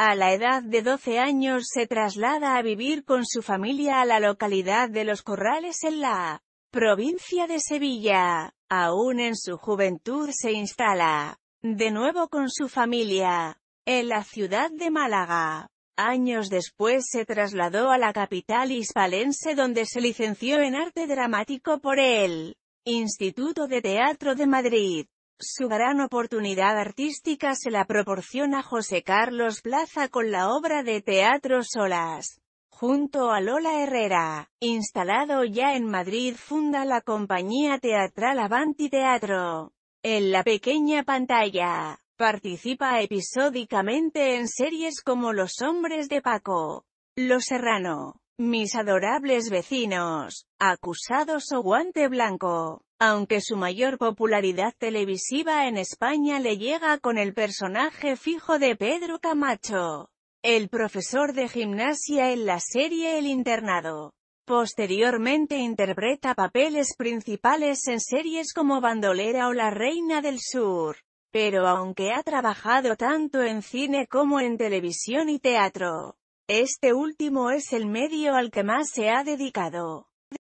A la edad de 12 años se traslada a vivir con su familia a la localidad de Los Corrales en la provincia de Sevilla. Aún en su juventud se instala, de nuevo con su familia, en la ciudad de Málaga. Años después se trasladó a la capital hispalense donde se licenció en arte dramático por el Instituto de Teatro de Madrid. Su gran oportunidad artística se la proporciona José Carlos Plaza con la obra de teatro Solas. Junto a Lola Herrera, instalado ya en Madrid, funda la compañía teatral Avanti Teatro. En la pequeña pantalla, participa episódicamente en series como Los Hombres de Paco, Los Serrano, mis adorables vecinos, acusados o guante blanco. Aunque su mayor popularidad televisiva en España le llega con el personaje fijo de Pedro Camacho, el profesor de gimnasia en la serie El Internado. Posteriormente interpreta papeles principales en series como Bandolera o La Reina del Sur. Pero aunque ha trabajado tanto en cine como en televisión y teatro, este último es el medio al que más se ha dedicado.